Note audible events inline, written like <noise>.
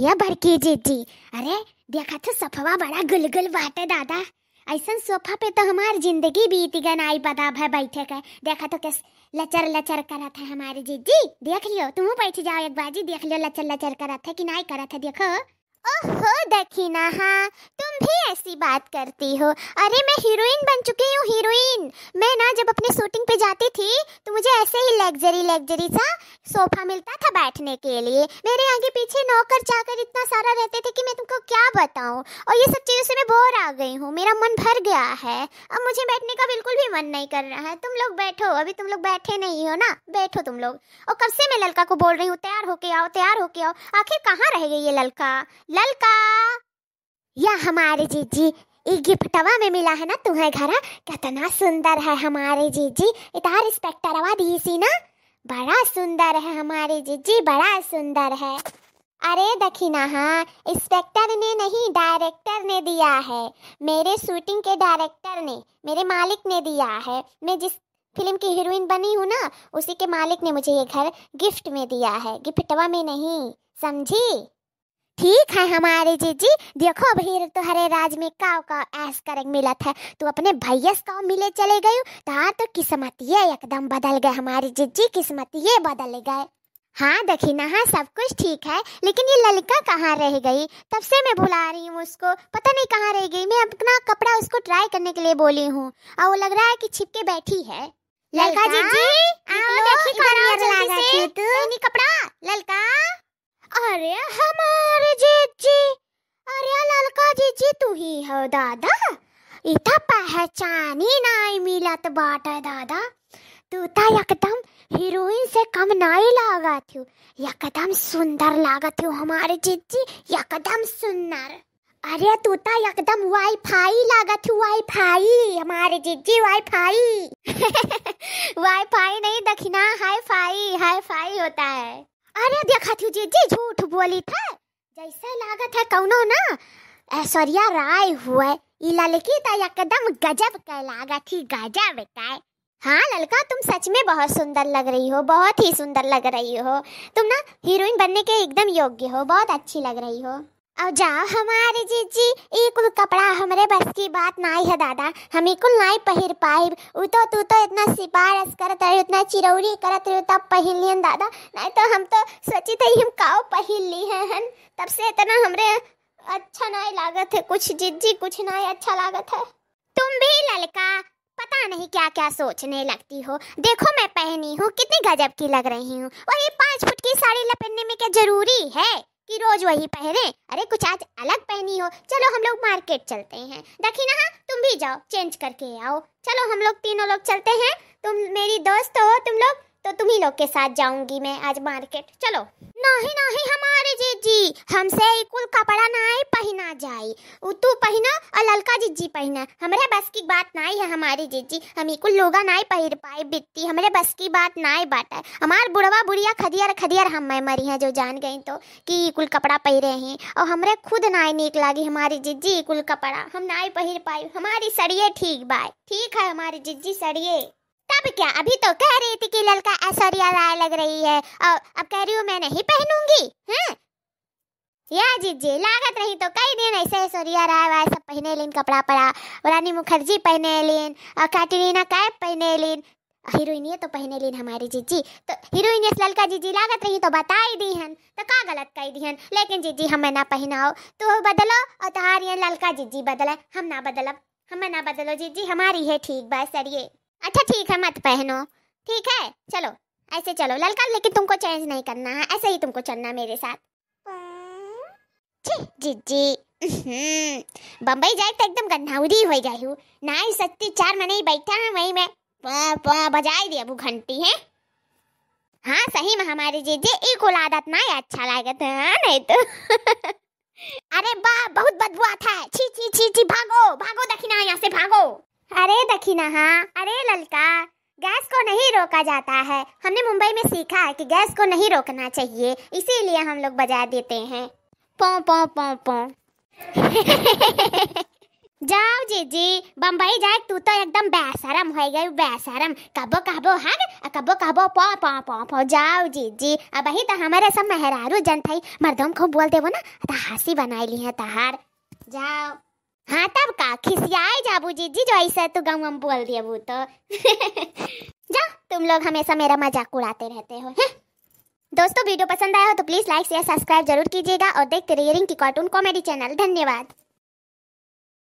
ये जी जीती अरे देखा तो सफवा बड़ा गुलगुल बाटे दादा ऐसा सोफा पे तो हमारी जिंदगी बीत गन आई पता भाई बैठे के देखा तो कैसे लचर लचर रहा था हमारे जीजी देख लियो तुम बैठ जाओ एक बाजी देख लियो लचर लचर रहा था कि नहीं रहा था देखो ओहो देखी ना हाँ तुम भी ऐसी बात करती हो अरे मैं हीरोइन बन चुकी हूँ हीरोइन मैं ना जब अपने शूटिंग पे जाती थी तो मुझे ऐसे ही लग्जरी लग्जरी सा सोफा मिलता था बैठने के लिए मेरे आगे पीछे नौकर चाकर इतना सारा रहते थे कि मैं तुमको क्या बताऊँ और ये सब चीज़ों से मैं बोर आ गई हूँ मेरा मन भर गया है अब मुझे बैठने का बिल्कुल भी मन नहीं कर रहा है तुम लोग बैठो अभी तुम लोग बैठे नहीं हो ना बैठो तुम लोग और कब से मैं ललका को बोल रही हूँ तैयार होके आओ तैयार होके आओ आखिर कहाँ रह गई ये ललका ललका यह हमारे जीजी इगी गिफ्टवा में मिला है ना तुम्हें घर हाँ? कितना सुंदर है हमारे जीजी इतना रिस्पेक्ट करवा दी सी ना बड़ा सुंदर है हमारे जीजी बड़ा सुंदर है अरे दखिना हाँ इंस्पेक्टर ने नहीं डायरेक्टर ने दिया है मेरे शूटिंग के डायरेक्टर ने मेरे मालिक ने दिया है मैं जिस फिल्म की हीरोइन बनी हूँ ना उसी के मालिक ने मुझे ये घर गिफ्ट में दिया है गिफ्टवा में नहीं समझी ठीक है हमारे जीजी देखो भीर तुहरे तो राज में काव काव ऐस करक मिलत है तू अपने भैयस काव मिले चले गयो तो तार तो किस्मत ये एकदम बदल गए हमारे जीजी किस्मत ये बदल गए हाँ देखी ना हाँ सब कुछ ठीक है लेकिन ये ललिका कहाँ रह गई तब से मैं भुला रही हूँ उसको पता नहीं कहाँ रह गई मैं अपना कपड़ा उसको ट्राई करने के लिए बोली हूँ और वो लग रहा है कि छिपके बैठी है ललका जी जी आ दादा इथं पहचानी तो बात है दादा तू त एकदम हीरोइन से कम नहीं लगा थी एकदम सुंदर लगा थी हमारे जीजी एकदम सुंदर अरे तू तो एकदम वाईफाई लगा थी वाईफाई हमारे जीजी वाईफाई वाईफाई नहीं दखना हाईफाई हाईफाई होता है अरे देखा थी जीजी झूठ बोली था जैसे लागत है कौनो ना ऐश्वर्या राय हुए ई लड़की तो एकदम गजब लागा थी गजब बेटा हाँ ललका तुम सच में बहुत सुंदर लग रही हो बहुत ही सुंदर लग रही हो तुम ना हीरोइन बनने के एकदम योग्य हो बहुत अच्छी लग रही हो अब जाओ हमारे जीजी ई कुल कपड़ा हमारे बस की बात ना ही है दादा हम कुल ना ही पहिर पाए वो तो तू तो इतना सिफारिश करत रही इतना चिरौरी करत रही तब पहन लिए दादा नहीं तो हम तो सोची थे हम काओ पहन ली हैं तब से इतना हमारे अच्छा नहीं लागत है कुछ जिज्जी कुछ नहीं अच्छा लागत है तुम भी ललका पता नहीं क्या क्या सोचने लगती हो देखो मैं पहनी हूँ कितनी गजब की लग रही हूँ वही पाँच फुट की साड़ी लपेटने में क्या जरूरी है कि रोज वही पहने अरे कुछ आज अलग पहनी हो चलो हम लोग मार्केट चलते हैं दखी ना तुम भी जाओ चेंज करके आओ चलो हम लोग तीनों लोग चलते हैं तुम मेरी दोस्त हो तुम लोग सभी लोग के साथ जाऊंगी मैं आज मार्केट चलो नहीं नहीं हमारे जीजी हमसे कुल कपड़ा नहीं पहना जाई तू पहना और ललका जीजी पहना हमारे बस की बात ना है हमारी जीजी हम कुल लोगा नहीं पहन पाए बित्ती हमारे बस की बात ना बात है हमारे बुढ़वा बुढ़िया खदियर खदियर हम मैं मरी हैं जो जान गई तो कि कुल कपड़ा पहिरे हैं और हमारे खुद नहीं निक लगी हमारी जीजी कुल कपड़ा हम नहीं पहन पाए हमारी सड़िए ठीक बाय ठीक है हमारी जीजी सड़िए तब क्या अभी तो कह रही थी कि ललका ऐश्वर्या राय लग रही है और अब कह रही हूँ मैं नहीं पहनूंगी हैं या जी जी लागत रही तो कई दिन ऐसे ऐश्वर्या राय वाय सब पहने लीन कपड़ा पड़ा रानी मुखर्जी पहने लीन और कैटरीना कैप पहने लीन हीरोइनिये तो पहने लीन हमारी जीजी तो हीरोइनियस ललका जीजी लागत रही तो बता ही दी हन तो का गलत कही दी हन लेकिन जीजी हमें ना पहनाओ तो बदलो और तुम्हारी ललका जीजी बदले हम ना बदलब हमें ना बदलो जीजी हमारी है ठीक बस सरिए अच्छा ठीक है मत पहनो ठीक है चलो ऐसे चलो ललका लेकिन तुमको चेंज नहीं करना है ऐसे ही तुमको चलना मेरे साथ जिज्जी बम्बई जाए तो एकदम गन्हाउरी हो गई हूँ ना ही सच्ची चार मने ही बैठा है वही मैं बजाए दिया वो घंटी है हाँ सही में हमारी जी एक आदत ना ही अच्छा लागत है हाँ, नहीं तो <laughs> अरे बा बहुत बदबू आता है छी छी छी छी भागो भागो दखिना यहाँ से भागो अरे दखीना हाँ अरे ललका गैस को नहीं रोका जाता है हमने मुंबई में सीखा है कि गैस को नहीं रोकना चाहिए इसीलिए हम लोग बजा देते हैं पों पों पों पों <laughs> जाओ जी बम्बई जाए तू तो एकदम बेसरम हो गई बेसरम कबो कबो हग हाँ कबो कबो पौ पौ पौ पौ जाओ जी जी अब ही तो हमारे सब मेहरारू जन थई मर्दों को बोल देवो ना तो हंसी बनाई ली है तहार जाओ हाँ तब का खिसियाए जाबू जी जो ऐसा तो गम हम बोल दिया वो तो <laughs> जा तुम लोग हमेशा मेरा मजाक उड़ाते रहते हो है? दोस्तों वीडियो पसंद आया हो तो प्लीज़ लाइक शेयर सब्सक्राइब जरूर कीजिएगा और देखते रहिए रिंकी कार्टून कॉमेडी चैनल धन्यवाद